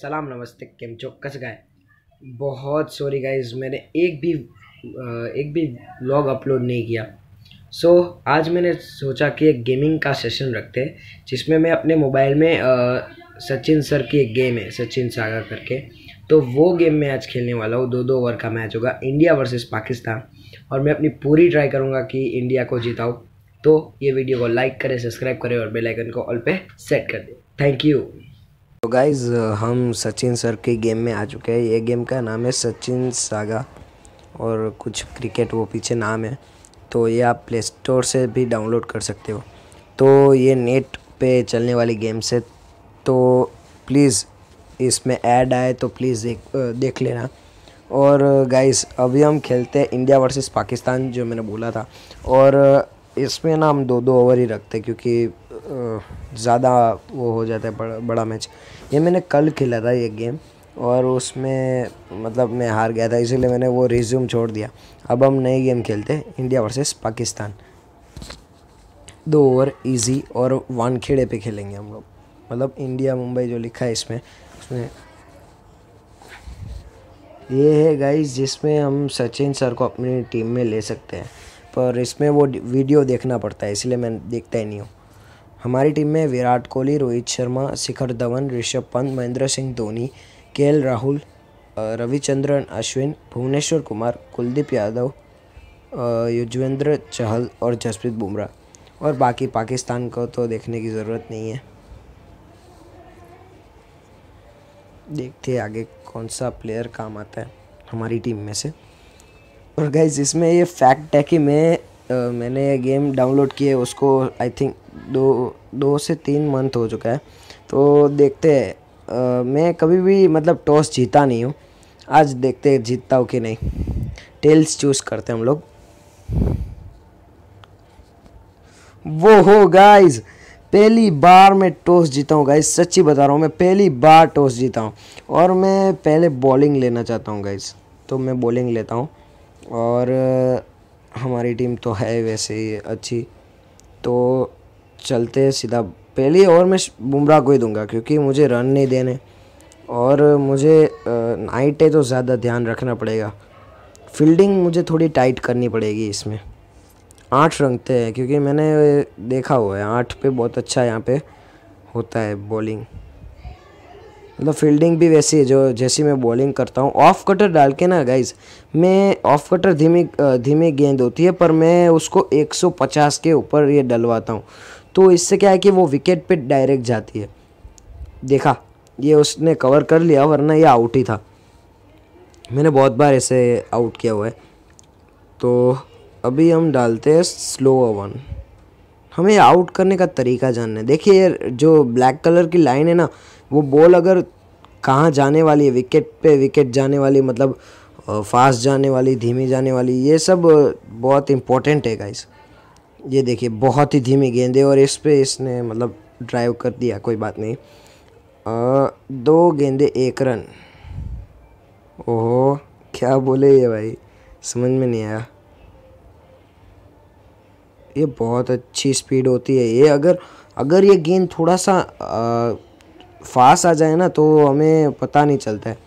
सलाम नमस्ते केम चो कस गए बहुत सॉरी गाइज मैंने एक भी एक भी व्लॉग अपलोड नहीं किया सो so, आज मैंने सोचा कि एक गेमिंग का सेशन रखते हैं जिसमें मैं अपने मोबाइल में सचिन सर की एक गेम है सचिन सागर करके तो वो गेम मैं आज खेलने वाला हूँ दो दो ओवर का मैच होगा इंडिया वर्सेस पाकिस्तान और मैं अपनी पूरी ट्राई करूँगा कि इंडिया को जिताऊँ तो ये वीडियो को लाइक करें सब्सक्राइब करें और बेलाइकन को ऑल पे सेट कर दें थैंक यू गाइज uh, हम सचिन सर के गेम में आ चुके हैं ये गेम का नाम है सचिन सागा और कुछ क्रिकेट वो पीछे नाम है तो ये आप प्ले स्टोर से भी डाउनलोड कर सकते हो तो ये नेट पे चलने वाली गेम्स है तो प्लीज़ इसमें ऐड आए तो प्लीज़ देख uh, देख लेना और गाइस uh, अभी हम खेलते हैं इंडिया वर्सेस पाकिस्तान जो मैंने बोला था और इसमें ना हम दो दो ओवर ही रखते क्योंकि ज़्यादा वो हो जाता है बड़ा बड़ा मैच ये मैंने कल खेला था ये गेम और उसमें मतलब मैं हार गया था इसीलिए मैंने वो रिज्यूम छोड़ दिया अब हम नए गेम खेलते इंडिया वर्सेस पाकिस्तान दो ओवर इजी और वानखेड़े पे खेलेंगे हम लोग मतलब इंडिया मुंबई जो लिखा है इसमें उसमें ये है गाइस जिसमें हम सचिन सर को अपनी टीम में ले सकते हैं पर इसमें वो वीडियो देखना पड़ता है इसलिए मैं देखता ही नहीं हूँ हमारी टीम में विराट कोहली रोहित शर्मा शिखर धवन ऋषभ पंत महेंद्र सिंह धोनी के राहुल रविचंद्रन अश्विन भुवनेश्वर कुमार कुलदीप यादव युजवेंद्र चहल और जसप्रीत बुमराह और बाकी पाकिस्तान को तो देखने की ज़रूरत नहीं है देखते आगे कौन सा प्लेयर काम आता है हमारी टीम में से और गाइज इसमें ये फैक्ट है कि मैं आ, मैंने गेम डाउनलोड किए उसको आई थिंक दो दो से तीन मंथ हो चुका है तो देखते हैं मैं कभी भी मतलब टॉस जीता नहीं हूँ आज देखते हैं जीतता हूँ कि नहीं टेल्स चूज़ करते हैं हम लोग वो हो गाइज़ पहली बार मैं टॉस जीता हूँ गाइज सच्ची बता रहा हूँ मैं पहली बार टॉस जीता हूँ और मैं पहले बॉलिंग लेना चाहता हूँ गाइज तो मैं बॉलिंग लेता हूँ और हमारी टीम तो है वैसे ही अच्छी तो चलते सीधा पहले ओवर में बुमराह को ही दूंगा क्योंकि मुझे रन नहीं देने और मुझे नाइट है तो ज़्यादा ध्यान रखना पड़ेगा फील्डिंग मुझे थोड़ी टाइट करनी पड़ेगी इसमें आठ रंगते हैं क्योंकि मैंने देखा हुआ है आठ पे बहुत अच्छा यहाँ पे होता है बॉलिंग मतलब फील्डिंग भी वैसी है जो जैसी मैं बॉलिंग करता हूँ ऑफ कटर डाल के ना गाइज मैं ऑफ कटर धीमी धीमी गेंद होती है पर मैं उसको 150 के ऊपर ये डलवाता हूँ तो इससे क्या है कि वो विकेट पे डायरेक्ट जाती है देखा ये उसने कवर कर लिया वरना ये आउट ही था मैंने बहुत बार ऐसे आउट किया हुआ है तो अभी हम डालते हैं स्लो ओवन हमें आउट करने का तरीका जानना है देखिए ये जो ब्लैक कलर की लाइन है ना वो बॉल अगर कहाँ जाने वाली है विकेट पे विकेट जाने वाली मतलब फास्ट जाने वाली धीमी जाने वाली ये सब बहुत इम्पोर्टेंट है गाइस ये देखिए बहुत ही धीमी गेंद है और इस पर इसने मतलब ड्राइव कर दिया कोई बात नहीं आ, दो गेंदे एक रन ओहो क्या बोले ये भाई समझ में नहीं आया ये बहुत अच्छी स्पीड होती है ये अगर अगर ये गेंद थोड़ा सा फास्ट आ जाए ना तो हमें पता नहीं चलता है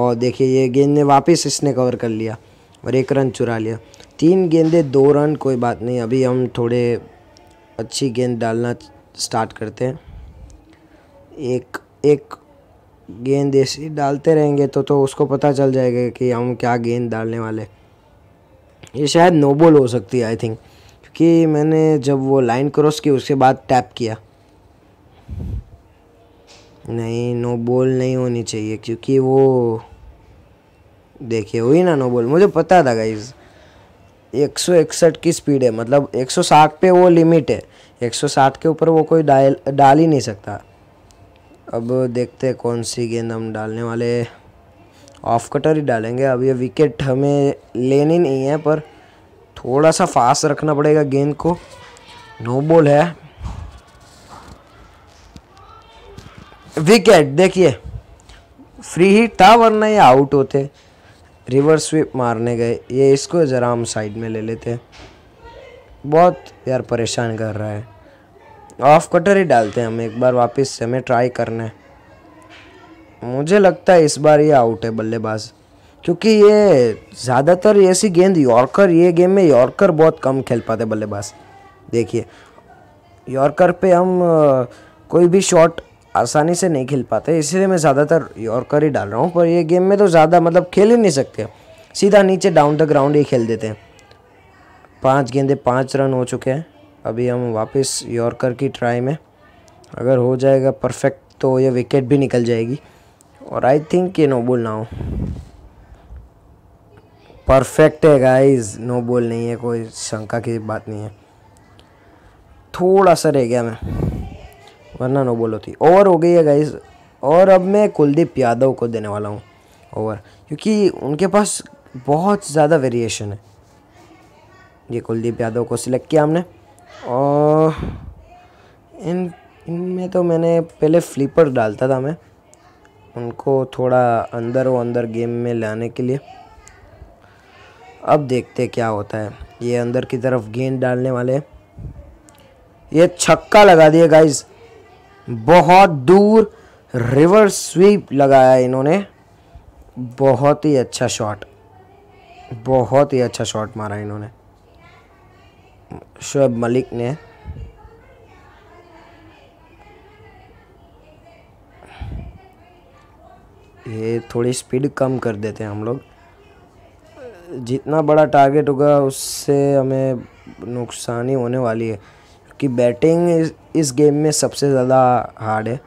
और देखिए ये गेंद ने वापस इसने कवर कर लिया और एक रन चुरा लिया तीन गेंदे दो रन कोई बात नहीं अभी हम थोड़े अच्छी गेंद डालना स्टार्ट करते हैं एक एक गेंद ऐसी डालते रहेंगे तो तो उसको पता चल जाएगा कि हम क्या गेंद डालने वाले ये शायद नो बॉल हो सकती है आई थिंक क्योंकि मैंने जब वो लाइन क्रॉस की उसके बाद टैप किया नहीं नो बॉल नहीं होनी चाहिए क्योंकि वो देखिए हुई ना नो बॉल मुझे पता था गाइज़ 161 की स्पीड है मतलब 160 पे वो लिमिट है 160 के ऊपर वो कोई डाल डाल ही नहीं सकता अब देखते हैं कौन सी गेंद हम डालने वाले ऑफ कटर ही डालेंगे अब ये विकेट हमें लेनी नहीं है पर थोड़ा सा फास्ट रखना पड़ेगा गेंद को नो बॉल है विकेट देखिए फ्री हिट था वरना ये आउट होते रिवर्स स्विप मारने गए ये इसको ज़रा हम साइड में ले लेते हैं बहुत यार परेशान कर रहा है ऑफ कटर ही डालते हैं हम एक बार वापस से हमें ट्राई करना है मुझे लगता है इस बार ये आउट है बल्लेबाज क्योंकि ये ज़्यादातर ऐसी गेंद यॉर्कर ये गेम में यॉर्कर बहुत कम खेल पाते बल्लेबाज देखिए यॉर्कर पे हम कोई भी शॉट आसानी से नहीं खेल पाते इसलिए मैं ज़्यादातर यॉर्कर ही डाल रहा हूँ पर ये गेम में तो ज़्यादा मतलब खेल ही नहीं सकते सीधा नीचे डाउन द ग्राउंड ही खेल देते हैं पाँच गेंदे पाँच रन हो चुके हैं अभी हम वापस यॉर्कर की ट्राई में अगर हो जाएगा परफेक्ट तो ये विकेट भी निकल जाएगी और आई थिंक ये नो बॉल ना हो परफेक्ट है गाइस नो बॉल नहीं है कोई शंका की बात नहीं है थोड़ा सा रह गया मैं वरना नो बॉल होती ओवर हो गई है गाइज और अब मैं कुलदीप यादव को देने वाला हूँ ओवर क्योंकि उनके पास बहुत ज़्यादा वेरिएशन है ये कुलदीप यादव को सिलेक्ट किया हमने और इन इनमें तो मैंने पहले फ्लीपर डालता था मैं उनको थोड़ा अंदर व अंदर गेम में लाने के लिए अब देखते क्या होता है ये अंदर की तरफ गेंद डालने वाले ये छक्का लगा दिए गाइज बहुत दूर रिवर स्वीप लगाया इन्होंने बहुत ही अच्छा शॉट बहुत ही अच्छा शॉट मारा इन्होंने शुएब मलिक ने ये थोड़ी स्पीड कम कर देते हैं हम लोग जितना बड़ा टारगेट होगा उससे हमें नुकसानी होने वाली है कि बैटिंग इस, गेम में सबसे ज़्यादा हार्ड है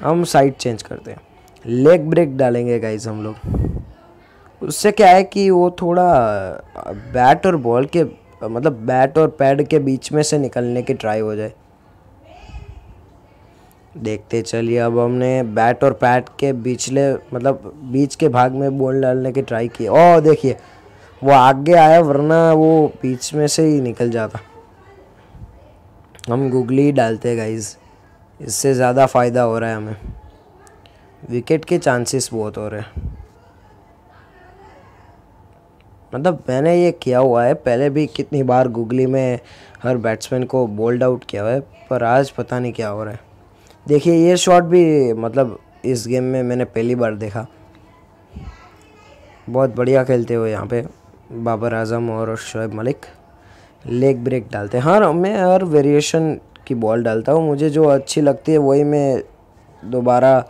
हम साइड चेंज करते हैं लेग ब्रेक डालेंगे गाइज हम लोग उससे क्या है कि वो थोड़ा बैट और बॉल के मतलब बैट और पैड के बीच में से निकलने की ट्राई हो जाए देखते चलिए अब हमने बैट और पैड के बीचले मतलब बीच के भाग में बॉल डालने की ट्राई की ओ देखिए वो आगे आया वरना वो बीच में से ही निकल जाता हम गूगल ही डालते गाइज इससे ज़्यादा फ़ायदा हो रहा है हमें विकेट के चांसेस बहुत हो रहे हैं मतलब मैंने ये किया हुआ है पहले भी कितनी बार गूगली में हर बैट्समैन को बोल्ड आउट किया हुआ है पर आज पता नहीं क्या हो रहा है देखिए ये शॉट भी मतलब इस गेम में मैंने पहली बार देखा बहुत बढ़िया खेलते हुए यहाँ पे बाबर आजम और शोएब मलिक लेग ब्रेक डालते हैं हाँ मैं हर वेरिएशन की बॉल डालता हूँ मुझे जो अच्छी लगती है वही मैं दोबारा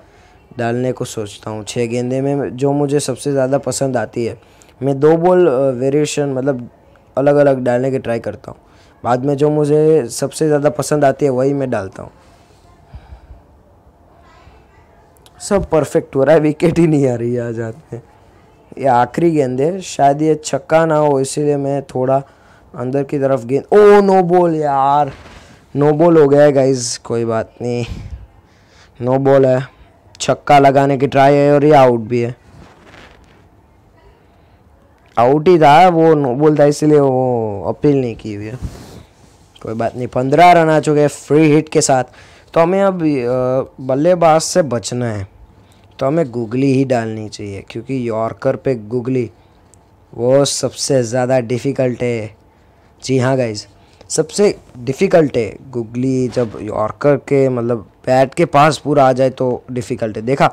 डालने को सोचता हूँ छः गेंदे में जो मुझे सबसे ज़्यादा पसंद आती है मैं दो बॉल वेरिएशन मतलब अलग अलग डालने की ट्राई करता हूँ बाद में जो मुझे सबसे ज़्यादा पसंद आती है वही मैं डालता हूँ सब परफेक्ट हो रहा है विकेट ही नहीं आ रही है आज हाथ में ये आखिरी गेंद है शायद ये छक्का ना हो इसीलिए मैं थोड़ा अंदर की तरफ गेंद ओ नो बॉल यार नो बॉल हो गया है गाइज कोई बात नहीं नो बॉल है छक्का लगाने की ट्राई है और ये आउट भी है आउट ही था वो नो बॉल था इसलिए वो अपील नहीं की हुई है कोई बात नहीं पंद्रह रन आ चुके हैं फ्री हिट के साथ तो हमें अब बल्लेबाज से बचना है तो हमें गुगली ही डालनी चाहिए क्योंकि यॉर्कर पे गुगली वो सबसे ज़्यादा डिफ़िकल्ट है जी हाँ गाइज सबसे डिफ़िकल्ट है गुगली जब यॉर्कर के मतलब बैट के पास पूरा आ जाए तो डिफ़िकल्ट है देखा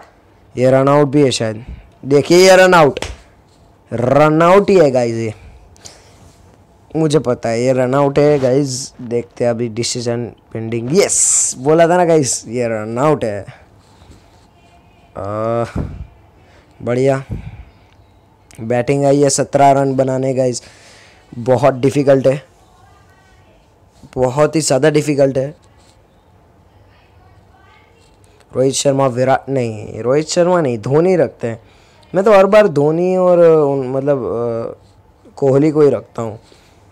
ये रन आउट भी है शायद देखिए ये रन आउट रन आउट ही है गाइज ये मुझे पता है ये रन आउट है गाइज देखते हैं अभी डिसीजन पेंडिंग यस बोला था ना गाइज ये रन आउट है आ, बढ़िया बैटिंग आई है सत्रह रन बनाने गाइज बहुत डिफ़िकल्ट है बहुत ही ज़्यादा डिफ़िकल्ट है रोहित शर्मा विराट नहीं रोहित शर्मा नहीं धोनी रखते हैं मैं तो हर बार धोनी और मतलब कोहली को ही रखता हूँ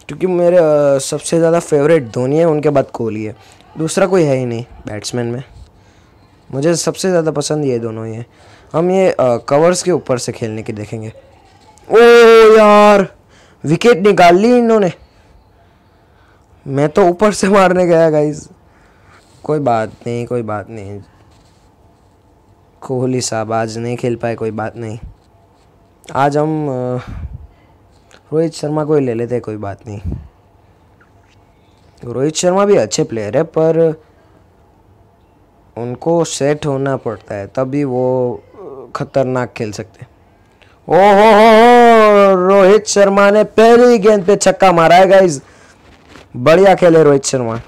क्योंकि मेरे सबसे ज़्यादा फेवरेट धोनी है उनके बाद कोहली है दूसरा कोई है ही नहीं बैट्समैन में मुझे सबसे ज़्यादा पसंद ये दोनों ही हैं हम ये कवर्स के ऊपर से खेलने की देखेंगे ओ यार विकेट निकाल ली इन्होंने मैं तो ऊपर से मारने गया गाइज कोई बात नहीं कोई बात नहीं कोहली साहब आज नहीं खेल पाए कोई बात नहीं आज हम रोहित शर्मा को ही ले लेते कोई बात नहीं रोहित शर्मा भी अच्छे प्लेयर है पर उनको सेट होना पड़ता है तभी वो खतरनाक खेल सकते ओ हो हो हो रोहित शर्मा ने पहली गेंद पे छक्का मारा है गाइज बढ़िया खेले रोहित शर्मा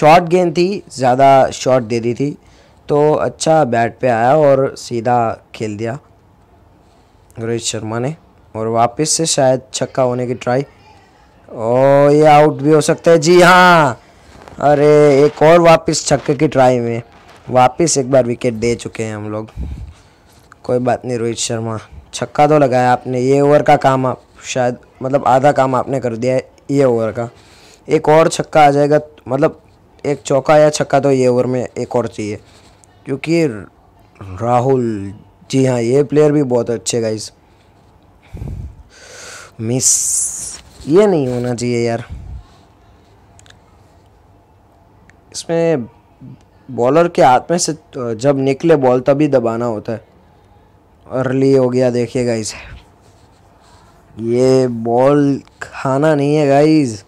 शॉर्ट गेंद थी ज़्यादा शॉर्ट दे दी थी तो अच्छा बैट पे आया और सीधा खेल दिया रोहित शर्मा ने और वापस से शायद छक्का होने की ट्राई ओ ये आउट भी हो सकता है जी हाँ अरे एक और वापस छक्के की ट्राई में वापस एक बार विकेट दे चुके हैं हम लोग कोई बात नहीं रोहित शर्मा छक्का तो लगाया आपने ये ओवर का काम आप शायद मतलब आधा काम आपने कर दिया है ये ओवर का एक और छक्का आ जाएगा मतलब एक चौका या छक्का तो ये ओवर में एक और चाहिए क्योंकि राहुल जी हाँ ये प्लेयर भी बहुत अच्छे गाइस मिस ये नहीं होना चाहिए यार इसमें बॉलर के हाथ में से जब निकले बॉल तभी दबाना होता है अर्ली हो गया देखिए गाइज ये बॉल खाना नहीं है गाइज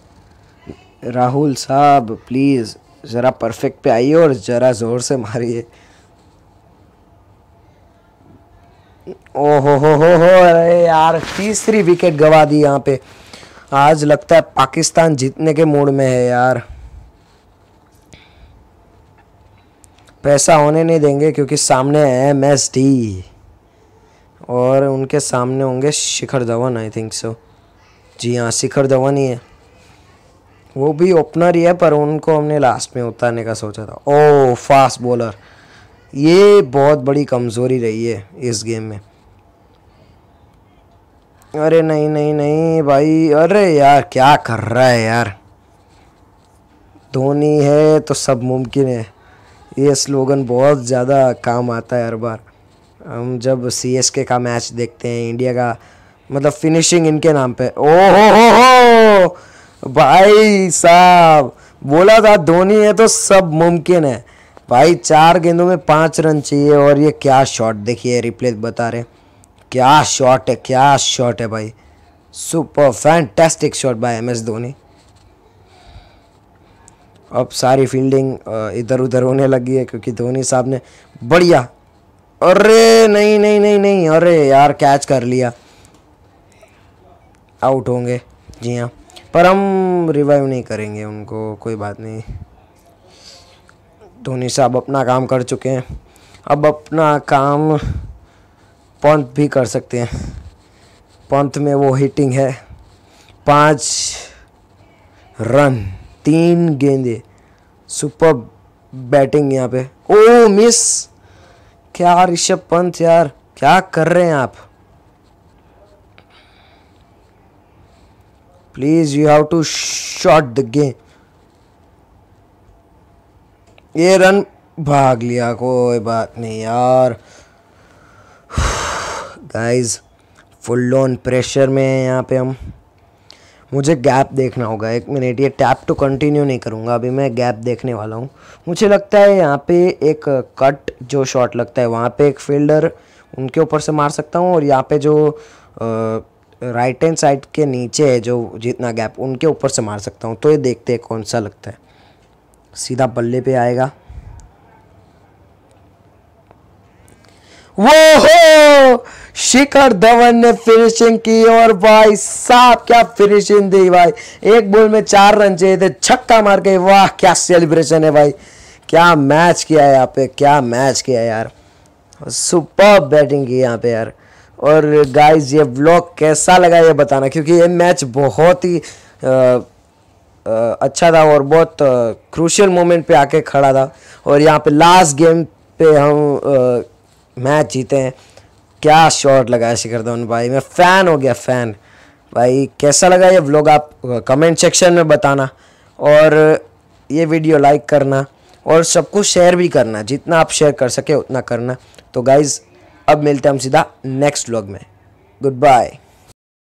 राहुल साहब प्लीज़ ज़रा परफेक्ट पे आइए और ज़रा ज़ोर से मारिए ओ हो हो हो हो अरे यार तीसरी विकेट गवा दी यहाँ पे आज लगता है पाकिस्तान जीतने के मूड में है यार पैसा होने नहीं देंगे क्योंकि सामने है एम एस डी और उनके सामने होंगे शिखर धवन आई थिंक सो जी हाँ शिखर धवन ही है वो भी ओपनर ही है पर उनको हमने लास्ट में उतारने का सोचा था ओ फास्ट बॉलर ये बहुत बड़ी कमज़ोरी रही है इस गेम में अरे नहीं नहीं नहीं भाई अरे यार क्या कर रहा है यार धोनी है तो सब मुमकिन है ये स्लोगन बहुत ज़्यादा काम आता है हर बार हम जब सी एस के का मैच देखते हैं इंडिया का मतलब फिनिशिंग इनके नाम पे ओ हो हो हो भाई साहब बोला था धोनी है तो सब मुमकिन है भाई चार गेंदों में पाँच रन चाहिए और ये क्या शॉट देखिए रिप्ले बता रहे क्या शॉट है क्या शॉट है भाई super fantastic shot by M S Dhoni अब सारी फील्डिंग इधर उधर होने लगी है क्योंकि धोनी साहब ने बढ़िया अरे नहीं नहीं नहीं नहीं अरे यार कैच कर लिया आउट होंगे जी हाँ पर हम रिवाइव नहीं करेंगे उनको कोई बात नहीं धोनी साहब अपना काम कर चुके हैं अब अपना काम पंत भी कर सकते हैं पंत में वो हिटिंग है पाँच रन तीन गेंदे सुपर बैटिंग यहाँ पे ओ oh, मिस क्या ऋषभ पंत यार क्या कर रहे हैं आप please you have to shot the game ये रन भाग लिया कोई बात नहीं यार गाइस फुल ऑन प्रेशर में हैं यहाँ पे हम मुझे गैप देखना होगा एक मिनट ये टैप तो कंटिन्यू नहीं करूँगा अभी मैं गैप देखने वाला हूँ मुझे लगता है यहाँ पे एक कट जो शॉट लगता है वहाँ पे एक फील्डर उनके ऊपर से मार सकता हूँ और यहाँ पे जो राइट हैंड साइड के नीचे है जो जितना गैप उनके ऊपर से मार सकता हूँ तो ये देखते हैं कौन सा लगता है सीधा बल्ले पे आएगा वो हो शिखर धवन ने फिनिशिंग की और भाई साहब क्या फिनिशिंग दी भाई एक बॉल में चार रन चाहिए थे छक्का मार के वाह क्या सेलिब्रेशन है भाई क्या मैच किया यहाँ पे क्या मैच किया यार सुपर बैटिंग की यहाँ पे यार और गाइस ये ब्लॉग कैसा लगा ये बताना क्योंकि ये मैच बहुत ही आ, आ, अच्छा था और बहुत क्रूशियल मोमेंट पे आके खड़ा था और यहाँ पे लास्ट गेम पे हम आ, मैच जीते हैं क्या शॉट लगाया शिखर धवन भाई मैं फ़ैन हो गया फ़ैन भाई कैसा लगा ये व्लॉग आप कमेंट सेक्शन में बताना और ये वीडियो लाइक करना और सबको शेयर भी करना जितना आप शेयर कर सके उतना करना तो गाइज़ अब मिलते हैं हम सीधा नेक्स्ट व्लॉग में गुड बाय